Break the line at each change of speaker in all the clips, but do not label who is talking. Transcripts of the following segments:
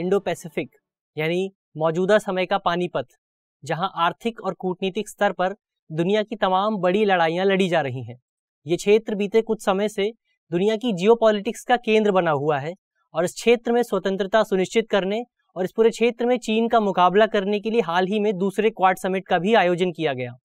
Indo Pacific यानी मौजूदा समय का पानीपत जहां आर्थिक और कूटनीतिक स्तर पर दुनिया की तमाम बड़ी लड़ाइयां लड़ी जा रही हैं ये क्षेत्र बीते कुछ समय से दुनिया की जियोपॉलिटिक्स का केंद्र बना हुआ है और इस क्षेत्र में स्वतंत्रता सुनिश्चित करने और इस पूरे क्षेत्र में चीन का मुकाबला करने के लिए हाल ही में दूसरे क्वाड समिट का भी आयोजन किया गया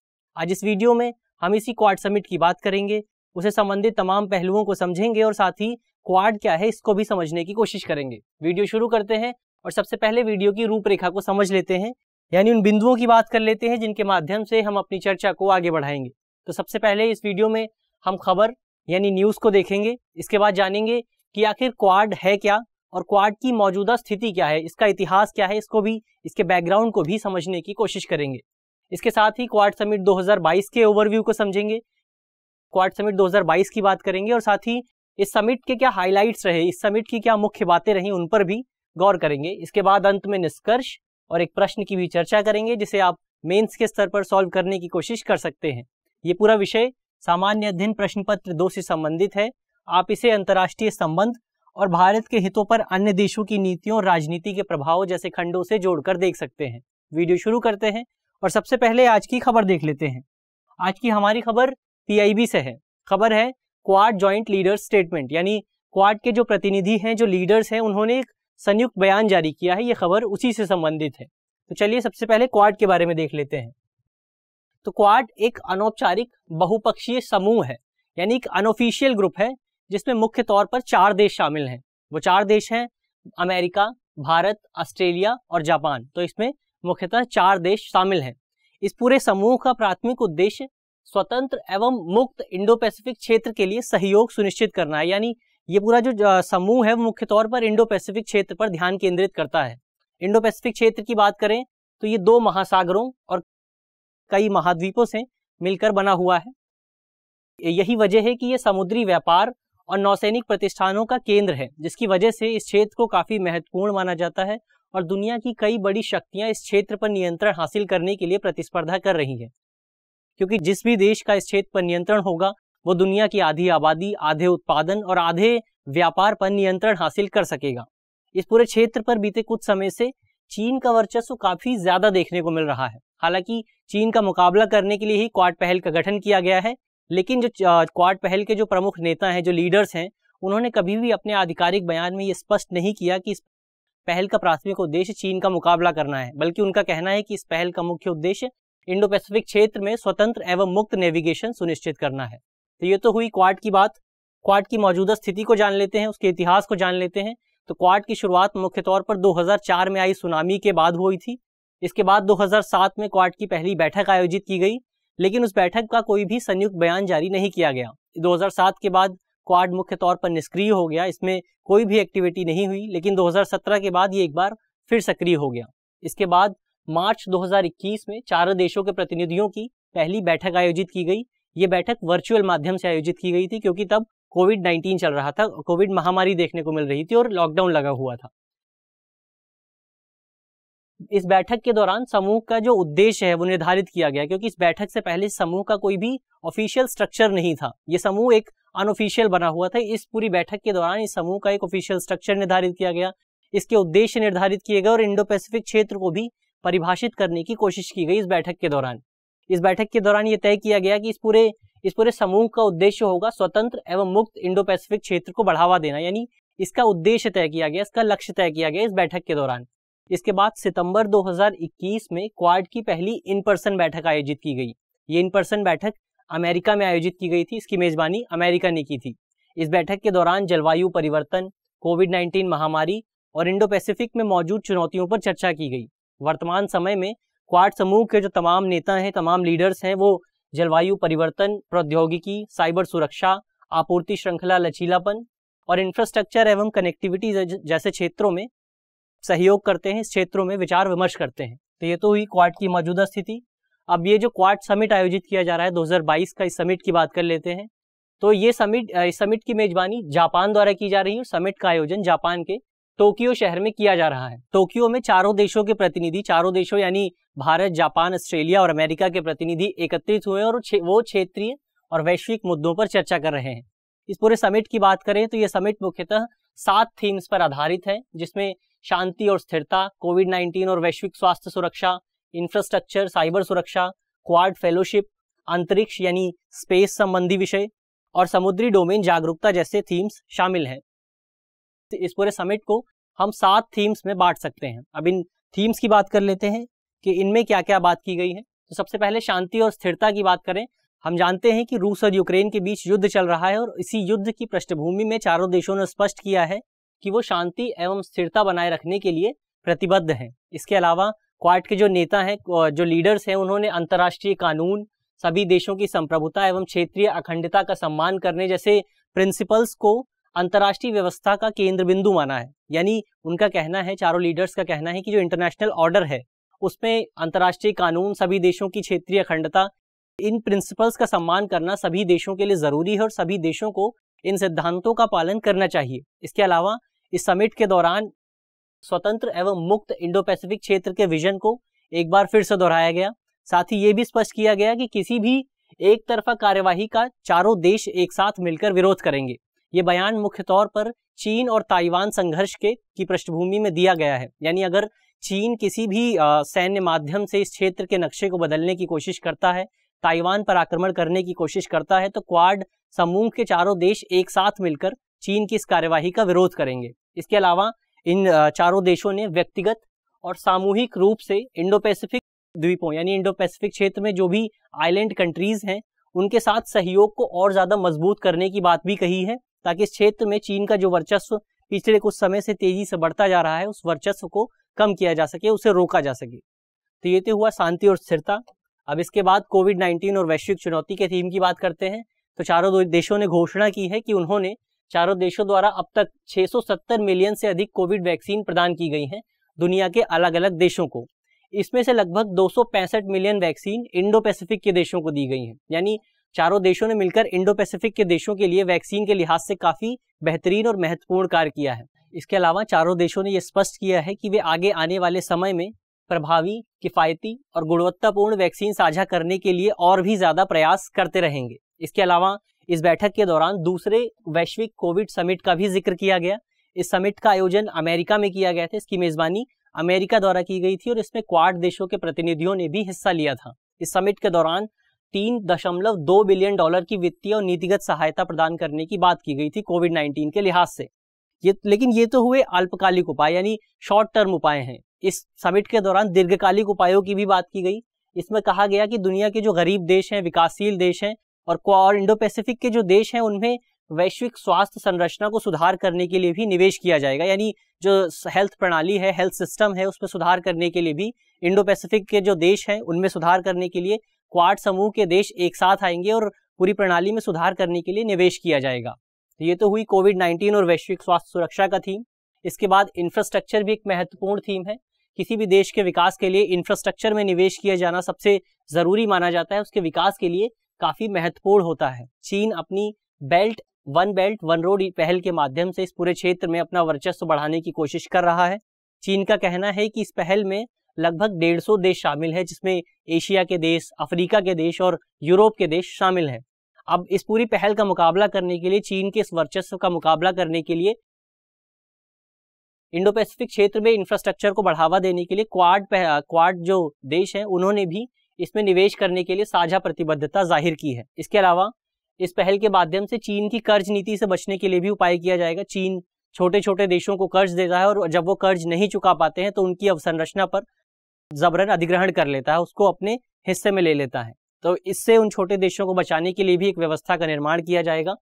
आज इस वीडियो में हम इसी क्वाड समिट की बात करेंगे उसे संबंधित तमाम पहलुओं को समझेंगे और साथ ही क्वाड क्या है इसको भी समझने की कोशिश करेंगे वीडियो शुरू करते हैं और सबसे पहले वीडियो की रूपरेखा को समझ लेते हैं यानी उन बिंदुओं की बात कर लेते हैं जिनके माध्यम से हम अपनी चर्चा को आगे बढ़ाएंगे तो सबसे पहले इस वीडियो में हम खबर यानी न्यूज़ को देखेंगे इसके बाद जानेंगे कि आखिर क्वाड है क्या और क्वाड की मौजूदा स्थिति क्या है इसका इतिहास क्या है इसको भी इसके बैकग्राउंड को भी समझने की कोशिश करेंगे इसके साथ ही क्वाड समिट 2022 के ओवरव्यू को समझेंगे क्वाड समिट 2022 की बात करेंगे और साथ ही इस समिट के क्या हाइलाइट्स रहे इस समिट की क्या मुख्य बातें रही उन पर भी गौर करेंगे इसके बाद अंत में निष्कर्ष और एक प्रश्न की भी चर्चा करेंगे जिसे आप मेंस के स्तर पर सॉल्व करने की कोशिश कर सकते हैं ये पूरा विषय सामान्य अध्ययन प्रश्न पत्र दो से संबंधित है आप इसे अंतर्राष्ट्रीय संबंध और भारत के हितों पर अन्य देशों की नीतियों और राजनीति के प्रभाव जैसे खंडों से जोड़कर देख सकते हैं वीडियो शुरू करते हैं और सबसे पहले आज की खबर देख लेते हैं आज की हमारी खबर पीआईबी से है खबर है क्वाड ज्वाइंट लीडर्स स्टेटमेंट यानी क्वाड के जो प्रतिनिधि हैं जो लीडर्स हैं उन्होंने एक संयुक्त बयान जारी किया है ये खबर उसी से संबंधित है तो चलिए सबसे पहले क्वाड के बारे में देख लेते हैं तो क्वाड एक अनौपचारिक बहुपक्षीय समूह है यानी एक अनऑफिशियल ग्रुप है जिसमें मुख्य तौर पर चार देश शामिल हैं वो चार देश हैं अमेरिका भारत ऑस्ट्रेलिया और जापान तो इसमें मुख्यतः चार देश शामिल हैं इस पूरे समूह का प्राथमिक उद्देश्य स्वतंत्र एवं मुक्त इंडो पैसिफिक क्षेत्र के लिए सहयोग सुनिश्चित करना है यानी ये पूरा जो समूह है वो मुख्य तौर पर इंडो पैसिफिक क्षेत्र पर ध्यान केंद्रित करता है इंडो पैसिफिक क्षेत्र की बात करें तो ये दो महासागरों और कई महाद्वीपों से मिलकर बना हुआ है यही वजह है कि ये समुद्री व्यापार और नौसैनिक प्रतिष्ठानों का केंद्र है जिसकी वजह से इस क्षेत्र को काफ़ी महत्वपूर्ण माना जाता है और दुनिया की कई बड़ी शक्तियां इस क्षेत्र पर नियंत्रण हासिल करने के लिए प्रतिस्पर्धा कर रही हैं क्योंकि जिस भी देश का इस क्षेत्र पर नियंत्रण होगा वो दुनिया की आधी आबादी आधे उत्पादन और आधे व्यापार पर नियंत्रण हासिल कर सकेगा इस पूरे क्षेत्र पर बीते कुछ समय से चीन का वर्चस्व काफी ज्यादा देखने को मिल रहा है हालांकि चीन का मुकाबला करने के लिए ही क्वाड पहल का गठन किया गया है लेकिन जो क्वाड पहल के जो प्रमुख नेता हैं जो लीडर्स हैं उन्होंने कभी भी अपने आधिकारिक बयान में ये स्पष्ट नहीं किया कि इस पहल का प्राथमिक उद्देश्य चीन का मुकाबला करना है बल्कि उनका कहना है कि इस पहल का मुख्य उद्देश्य इंडो पैसिफिक क्षेत्र में स्वतंत्र एवं मुक्त नेविगेशन सुनिश्चित करना है तो ये तो हुई क्वाड की बात क्वाड की मौजूदा स्थिति को जान लेते हैं उसके इतिहास को जान लेते हैं तो क्वाड की शुरुआत मुख्य तौर पर 2004 में आई सुनामी के बाद हुई थी इसके बाद 2007 में क्वाड की पहली बैठक आयोजित की गई लेकिन उस बैठक का कोई भी संयुक्त बयान जारी नहीं किया गया 2007 के बाद क्वाड मुख्य तौर पर निष्क्रिय हो गया इसमें कोई भी एक्टिविटी नहीं हुई लेकिन 2017 के बाद ये एक बार फिर सक्रिय हो गया इसके बाद मार्च दो में चारों देशों के प्रतिनिधियों की पहली बैठक आयोजित की गई ये बैठक वर्चुअल माध्यम से आयोजित की गई थी क्योंकि तब कोविड नाइन्टीन चल रहा था कोविड महामारी देखने को मिल रही थी और लॉकडाउन लगा हुआ था इस बैठक के दौरान समूह का जो उद्देश्य है वो निर्धारित किया गया क्योंकि इस बैठक से पहले समूह का कोई भी ऑफिशियल स्ट्रक्चर नहीं था ये समूह एक अनऑफिशियल बना हुआ था इस पूरी बैठक के दौरान इस समूह का एक ऑफिशियल स्ट्रक्चर निर्धारित किया गया इसके उद्देश्य निर्धारित किए गए और इंडो पैसिफिक क्षेत्र को भी परिभाषित करने की कोशिश की गई इस बैठक के दौरान इस बैठक के दौरान ये तय किया गया कि इस पूरे इस पूरे समूह का उद्देश्य होगा स्वतंत्र एवं मुक्त इंडो पैसिफिक क्षेत्र को बढ़ावा देना यानी इसका उद्देश्य तय किया गया इसका लक्ष्य तय किया गया इस बैठक के दौरान इसके बाद सितंबर 2021 में क्वाड की पहली इन पर्सन बैठक आयोजित की गई ये इन पर्सन बैठक अमेरिका में आयोजित की गई थी इसकी मेजबानी अमेरिका ने की थी इस बैठक के दौरान जलवायु परिवर्तन कोविड 19 महामारी और इंडो पैसिफिक में मौजूद चुनौतियों पर चर्चा की गई वर्तमान समय में क्वाड समूह के जो तमाम नेता हैं तमाम लीडर्स हैं वो जलवायु परिवर्तन प्रौद्योगिकी साइबर सुरक्षा आपूर्ति श्रृंखला लचीलापन और इंफ्रास्ट्रक्चर एवं कनेक्टिविटी जैसे क्षेत्रों में सहयोग करते हैं इस क्षेत्रों में विचार विमर्श करते हैं तो ये तो हुई क्वाड की मौजूदा स्थिति अब ये जो क्वाड समिट आयोजित किया जा रहा है 2022 का इस समिट की बात कर लेते हैं तो ये समिट इस समिट की मेजबानी जापान द्वारा की जा रही है और समिट का आयोजन जापान के टोक्यो शहर में किया जा रहा है टोक्यो में चारों देशों के प्रतिनिधि चारों देशों यानी भारत जापान ऑस्ट्रेलिया और अमेरिका के प्रतिनिधि एकत्रित हुए और वो क्षेत्रीय और वैश्विक मुद्दों पर चर्चा कर रहे हैं इस पूरे समिट की बात करें तो ये समिट मुख्यतः सात थीम्स पर आधारित है जिसमें शांति और स्थिरता कोविड 19 और वैश्विक स्वास्थ्य सुरक्षा इंफ्रास्ट्रक्चर साइबर सुरक्षा क्वाड फेलोशिप अंतरिक्ष यानी स्पेस संबंधी विषय और समुद्री डोमेन जागरूकता जैसे थीम्स शामिल हैं इस पूरे समिट को हम सात थीम्स में बांट सकते हैं अब इन थीम्स की बात कर लेते हैं कि इनमें क्या क्या बात की गई है तो सबसे पहले शांति और स्थिरता की बात करें हम जानते हैं कि रूस और यूक्रेन के बीच युद्ध चल रहा है और इसी युद्ध की पृष्ठभूमि में चारों देशों ने स्पष्ट किया है कि वो शांति एवं स्थिरता बनाए रखने के लिए प्रतिबद्ध हैं इसके अलावा क्वाड के जो नेता हैं जो लीडर्स हैं उन्होंने अंतर्राष्ट्रीय कानून सभी देशों की संप्रभुता एवं क्षेत्रीय अखंडता का सम्मान करने जैसे प्रिंसिपल्स को अंतर्राष्ट्रीय व्यवस्था का केंद्र बिंदु माना है यानी उनका कहना है चारों लीडर्स का कहना है कि जो इंटरनेशनल ऑर्डर है उसमें अंतर्राष्ट्रीय कानून सभी देशों की क्षेत्रीय अखंडता इन प्रिंसिपल्स का सम्मान करना सभी देशों के लिए ज़रूरी है और सभी देशों को इन सिद्धांतों का पालन करना चाहिए इसके अलावा इस समिट के दौरान स्वतंत्र एवं मुक्त इंडो पैसिफिक क्षेत्र के विजन को एक बार फिर से दोहराया गया साथ ही ये भी स्पष्ट किया गया कि किसी भी एक तरफा कार्यवाही का चारों देश एक साथ मिलकर विरोध करेंगे ये बयान मुख्य तौर पर चीन और ताइवान संघर्ष के की पृष्ठभूमि में दिया गया है यानी अगर चीन किसी भी सैन्य माध्यम से इस क्षेत्र के नक्शे को बदलने की कोशिश करता है ताइवान पर आक्रमण करने की कोशिश करता है तो क्वाड समूह के चारों देश एक साथ मिलकर चीन की इस कार्यवाही का विरोध करेंगे इसके अलावा इन चारों देशों ने व्यक्तिगत और सामूहिक रूप से इंडो पैसिफिक द्वीपों यानी इंडो पैसिफिक क्षेत्र में जो भी आइलैंड कंट्रीज हैं उनके साथ सहयोग को और ज़्यादा मजबूत करने की बात भी कही है ताकि इस क्षेत्र में चीन का जो वर्चस्व पिछले कुछ समय से तेजी से बढ़ता जा रहा है उस वर्चस्व को कम किया जा सके उसे रोका जा सके तो ये तो हुआ शांति और स्थिरता अब इसके बाद कोविड 19 और वैश्विक चुनौती के थीम की बात करते हैं तो चारों देशों ने घोषणा की है कि उन्होंने चारों देशों द्वारा अब तक 670 मिलियन से अधिक कोविड वैक्सीन प्रदान की गई हैं दुनिया के अलग अलग देशों को इसमें से लगभग दो मिलियन वैक्सीन इंडो पैसिफिक के देशों को दी गई हैं यानी चारों देशों ने मिलकर इंडो पैसिफिक के देशों के लिए वैक्सीन के लिहाज से काफी बेहतरीन और महत्वपूर्ण कार्य किया है इसके अलावा चारों देशों ने यह स्पष्ट किया है कि वे आगे आने वाले समय में प्रभावी किफायती और गुणवत्तापूर्ण वैक्सीन साझा करने के लिए और भी ज्यादा प्रयास करते रहेंगे इसके अलावा इस बैठक के दौरान दूसरे वैश्विक कोविड समिट का भी जिक्र किया गया इस समिट का आयोजन अमेरिका में किया गया था इसकी मेजबानी अमेरिका द्वारा की गई थी और इसमें क्वाड देशों के प्रतिनिधियों ने भी हिस्सा लिया था इस समिट के दौरान तीन दशमलव दो बिलियन डॉलर की वित्तीय और नीतिगत सहायता प्रदान करने की बात की गई थी कोविड नाइन्टीन के लिहाज से ये लेकिन ये तो हुए अल्पकालिक उपाय यानी शॉर्ट टर्म उपाय हैं इस समिट के दौरान दीर्घकालिक उपायों की भी बात की गई इसमें कहा गया कि दुनिया के जो गरीब देश हैं विकासशील देश हैं और और इंडो पैसिफिक के जो देश हैं उनमें वैश्विक स्वास्थ्य संरचना को सुधार करने के लिए भी निवेश किया जाएगा यानी जो हेल्थ प्रणाली है हेल्थ सिस्टम है उसमें सुधार करने के लिए भी इंडो पैसिफिक के जो देश हैं उनमें सुधार करने के लिए क्वाड समूह के देश एक साथ आएंगे और पूरी प्रणाली में सुधार करने के लिए निवेश किया जाएगा तो ये तो हुई कोविड 19 और वैश्विक स्वास्थ्य सुरक्षा का थीम इसके बाद इंफ्रास्ट्रक्चर भी एक महत्वपूर्ण थीम है किसी भी देश के विकास के लिए इंफ्रास्ट्रक्चर में निवेश किया जाना सबसे जरूरी माना जाता है उसके विकास के लिए काफी महत्वपूर्ण होता है चीन अपनी belt one belt one road पहल के माध्यम से इस पूरे क्षेत्र में अपना वर्चस्व बढ़ाने की कोशिश कर रहा है चीन का कहना है कि इस पहल में लगभग डेढ़ सौ देश शामिल है जिसमें एशिया के देश अफ्रीका के देश और यूरोप के देश शामिल हैं अब इस पूरी पहल का मुकाबला करने के लिए चीन के इस वर्चस्व का मुकाबला करने के लिए इंडो पैसिफिक क्षेत्र में इंफ्रास्ट्रक्चर को बढ़ावा देने के लिए क्वाड क्वाड जो देश हैं उन्होंने भी इसमें निवेश करने के लिए साझा प्रतिबद्धता जाहिर की है इसके अलावा इस पहल के माध्यम से चीन की कर्ज नीति से बचने के लिए भी उपाय किया जाएगा चीन छोटे छोटे देशों को कर्ज देता है और जब वो कर्ज नहीं चुका पाते हैं तो उनकी अवसंरचना पर जबरन अधिग्रहण कर लेता है उसको अपने हिस्से में ले लेता है तो इससे उन छोटे देशों को बचाने के लिए भी एक व्यवस्था का निर्माण किया जाएगा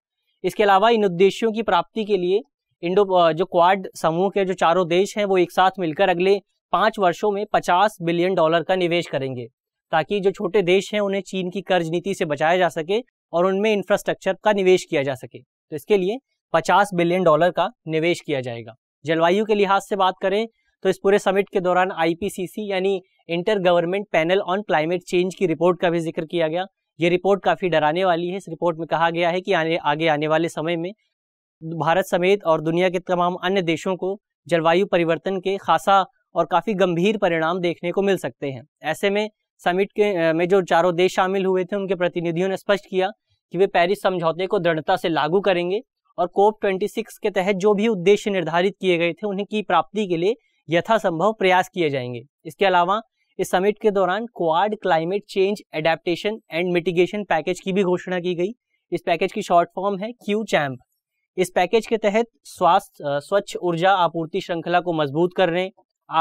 इसके अलावा इन उद्देश्यों की प्राप्ति के लिए इंडो जो क्वाड समूह के जो चारों देश हैं वो एक साथ मिलकर अगले पाँच वर्षों में पचास बिलियन डॉलर का निवेश करेंगे ताकि जो छोटे देश हैं उन्हें चीन की कर्ज नीति से बचाया जा सके और उनमें इंफ्रास्ट्रक्चर का निवेश किया जा सके तो इसके लिए 50 बिलियन डॉलर का निवेश किया जाएगा जलवायु के लिहाज से बात करें तो इस पूरे समिट के दौरान आईपीसीसी यानी inter government panel on climate change की रिपोर्ट का भी जिक्र किया गया ये रिपोर्ट काफ़ी डराने वाली है इस रिपोर्ट में कहा गया है कि आने आगे आने वाले समय में भारत समेत और दुनिया के तमाम अन्य देशों को जलवायु परिवर्तन के खासा और काफ़ी गंभीर परिणाम देखने को मिल सकते हैं ऐसे में समिट के में जो चारों देश शामिल हुए थे उनके प्रतिनिधियों ने स्पष्ट किया कि वे पेरिस समझौते को दृढ़ता से लागू करेंगे और कोप 26 के तहत जो भी उद्देश्य निर्धारित किए गए थे उन्हें की प्राप्ति के लिए यथासंभव प्रयास किए जाएंगे इसके अलावा इस समिट के दौरान Quad climate change adaptation and mitigation package की भी घोषणा की गई इस पैकेज की शॉर्ट फॉर्म है क्यू चैम्प इस पैकेज के तहत स्वास्थ्य स्वच्छ ऊर्जा आपूर्ति श्रृंखला को मजबूत करने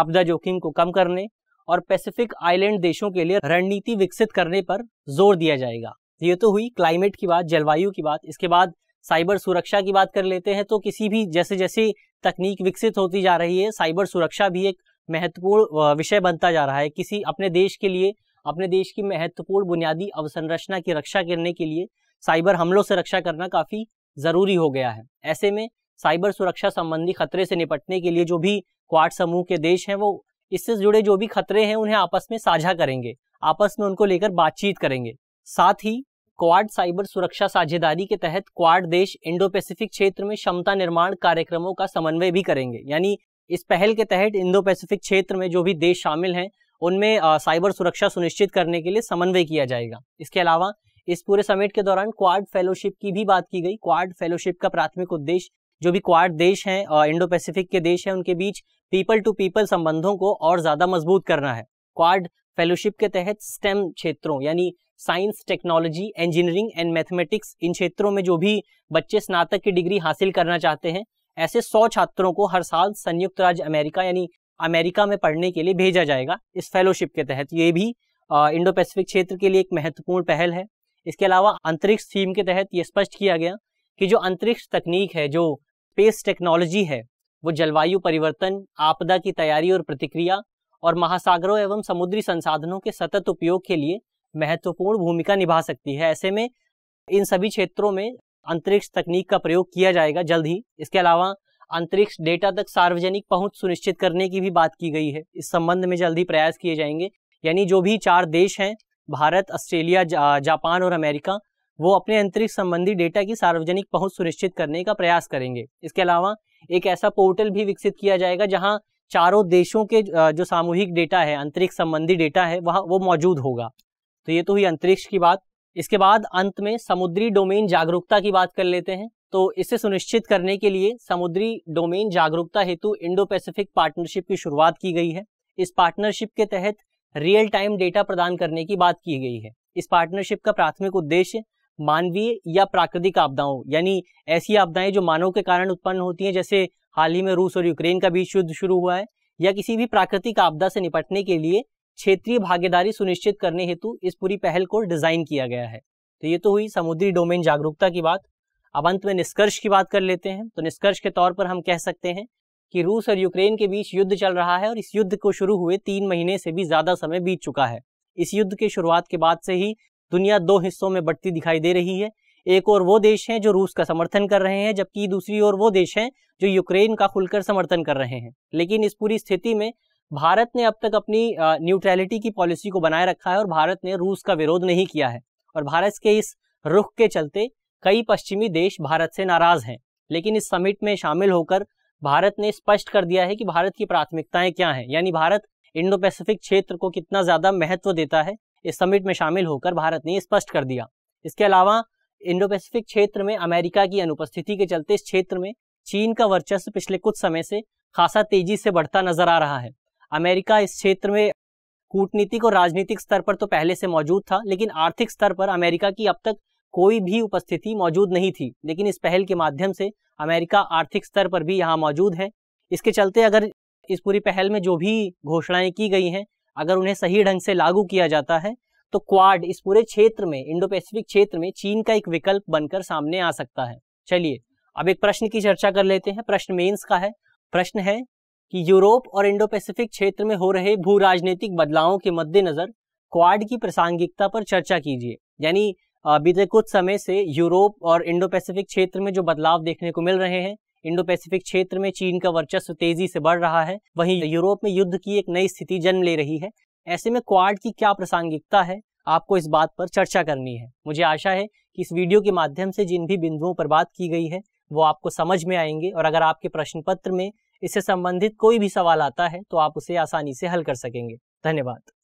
आपदा जोखिम को कम करने और पैसिफिक आइलैंड देशों के लिए रणनीति विकसित करने पर जोर दिया जाएगा ये तो हुई क्लाइमेट की बात जलवायु की बात इसके बाद साइबर सुरक्षा की बात कर लेते हैं तो किसी भी जैसे जैसे तकनीक विकसित होती जा रही है साइबर सुरक्षा भी एक महत्वपूर्ण विषय बनता जा रहा है किसी अपने देश के लिए अपने देश की महत्वपूर्ण बुनियादी अवसंरचना की रक्षा करने के लिए साइबर हमलों से रक्षा करना काफ़ी ज़रूरी हो गया है ऐसे में साइबर सुरक्षा संबंधी खतरे से निपटने के लिए जो भी क्वाड समूह के देश हैं वो इससे जुड़े जो भी खतरे हैं उन्हें आपस में साझा करेंगे आपस में उनको लेकर बातचीत करेंगे साथ ही क्वाड साइबर सुरक्षा साझेदारी के तहत क्वाड देश इंडो पैसिफिक क्षेत्र में क्षमता निर्माण कार्यक्रमों का समन्वय भी करेंगे यानी इस पहल के तहत इंडो पैसिफिक क्षेत्र में जो भी देश शामिल हैं उनमें साइबर सुरक्षा सुनिश्चित करने के लिए समन्वय किया जाएगा इसके अलावा इस पूरे समिट के दौरान क्वाड फेलोशिप की भी बात की गई क्वाड फेलोशिप का प्राथमिक उद्देश्य जो भी क्वाड देश हैं इंडो पैसिफिक के देश हैं उनके बीच पीपल टू पीपल संबंधों को और ज़्यादा मजबूत करना है क्वाड फेलोशिप के तहत स्टेम क्षेत्रों यानी science technology engineering and mathematics इन क्षेत्रों में जो भी बच्चे स्नातक की डिग्री हासिल करना चाहते हैं ऐसे सौ छात्रों को हर साल संयुक्त राज्य अमेरिका यानी अमेरिका में पढ़ने के लिए भेजा जाएगा इस फेलोशिप के तहत ये भी इंडो पैसिफिक क्षेत्र के लिए एक महत्वपूर्ण पहल है इसके अलावा अंतरिक्ष थीम के तहत ये स्पष्ट किया गया कि जो अंतरिक्ष तकनीक है जो स्पेस टेक्नोलॉजी है वो जलवायु परिवर्तन आपदा की तैयारी और प्रतिक्रिया और महासागरों एवं समुद्री संसाधनों के सतत उपयोग के लिए महत्वपूर्ण भूमिका निभा सकती है ऐसे में इन सभी क्षेत्रों में अंतरिक्ष तकनीक का प्रयोग किया जाएगा जल्द ही इसके अलावा अंतरिक्ष डेटा तक सार्वजनिक पहुंच सुनिश्चित करने की भी बात की गई है इस संबंध में जल्द ही प्रयास किए जाएंगे यानी जो भी चार देश हैं भारत ऑस्ट्रेलिया जा, जापान और अमेरिका वो अपने अंतरिक्ष संबंधी डेटा की सार्वजनिक पहुंच सुनिश्चित करने का प्रयास करेंगे इसके अलावा एक ऐसा पोर्टल भी विकसित किया जाएगा जहाँ चारों देशों के जो सामूहिक डेटा है अंतरिक्ष संबंधी डेटा है वह वो मौजूद होगा तो ये तो हुई अंतरिक्ष की बात इसके बाद अंत में समुद्री डोमेन जागरूकता की बात कर लेते हैं तो इसे सुनिश्चित करने के लिए समुद्री डोमेन जागरूकता हेतु इंडो पैसिफिक पार्टनरशिप की शुरुआत की गई है इस पार्टनरशिप के तहत रियल टाइम डेटा प्रदान करने की बात की गई है इस पार्टनरशिप का प्राथमिक उद्देश्य मानवीय या प्राकृतिक आपदाओं यानी ऐसी आपदाएं जो मानव के कारण उत्पन्न होती हैं जैसे हाल ही में रूस और यूक्रेन का बीच युद्ध शुरू हुआ है या किसी भी प्राकृतिक आपदा से निपटने के लिए क्षेत्रीय भागीदारी सुनिश्चित करने हेतु इस पूरी पहल को डिजाइन किया गया है तो ये तो हुई समुद्री डोमेन जागरूकता की बात अब अंत में निष्कर्ष की बात कर लेते हैं तो निष्कर्ष के तौर पर हम कह सकते हैं कि रूस और यूक्रेन के बीच युद्ध चल रहा है और इस युद्ध को शुरू हुए तीन महीने से भी ज्यादा समय बीत चुका है इस युद्ध के शुरुआत के बाद से ही दुनिया दो हिस्सों में बढ़ती दिखाई दे रही है एक और वो देश हैं जो रूस का समर्थन कर रहे हैं जबकि दूसरी ओर वो देश हैं जो यूक्रेन का खुलकर समर्थन कर रहे हैं लेकिन इस पूरी स्थिति में भारत ने अब तक अपनी न्यूट्रैलिटी की पॉलिसी को बनाए रखा है और भारत ने रूस का विरोध नहीं किया है और भारत के इस रुख के चलते कई पश्चिमी देश भारत से नाराज हैं लेकिन इस समिट में शामिल होकर भारत ने स्पष्ट कर दिया है कि भारत की प्राथमिकताएं क्या हैं यानी भारत इंडो पैसिफिक क्षेत्र को कितना ज़्यादा महत्व देता है इस समिट में शामिल होकर भारत ने स्पष्ट कर दिया इसके अलावा इंडो पैसिफिक क्षेत्र में अमेरिका की अनुपस्थिति के चलते इस क्षेत्र में चीन का वर्चस्व पिछले कुछ समय से खासा तेजी से बढ़ता नजर आ रहा है अमेरिका इस क्षेत्र में कूटनीतिक और राजनीतिक स्तर पर तो पहले से मौजूद था लेकिन आर्थिक स्तर पर अमेरिका की अब तक कोई भी उपस्थिति मौजूद नहीं थी लेकिन इस पहल के माध्यम से अमेरिका आर्थिक स्तर पर भी यहाँ मौजूद है इसके चलते अगर इस पूरी पहल में जो भी घोषणाएं की गई हैं अगर उन्हें सही ढंग से लागू किया जाता है तो क्वाड इस पूरे क्षेत्र में इंडो पैसिफिक क्षेत्र में चीन का एक विकल्प बनकर सामने आ सकता है चलिए अब एक प्रश्न की चर्चा कर लेते हैं प्रश्न मेंस का है प्रश्न है कि यूरोप और इंडो पैसिफिक क्षेत्र में हो रहे भू राजनीतिक बदलावों के मद्देनजर क्वाड की प्रासंगिकता पर चर्चा कीजिए यानी बीते कुछ समय से यूरोप और इंडो पैसिफिक क्षेत्र में जो बदलाव देखने को मिल रहे हैं इंडो पैसिफिक क्षेत्र में चीन का वर्चस्व तेजी से बढ़ रहा है वहीं यूरोप में युद्ध की एक नई स्थिति जन्म ले रही है ऐसे में क्वाड की क्या प्रासंगिकता है आपको इस बात पर चर्चा करनी है मुझे आशा है कि इस वीडियो के माध्यम से जिन भी बिंदुओं पर बात की गई है वो आपको समझ में आएंगे और अगर आपके प्रश्न पत्र में इससे संबंधित कोई भी सवाल आता है तो आप उसे आसानी से हल कर सकेंगे धन्यवाद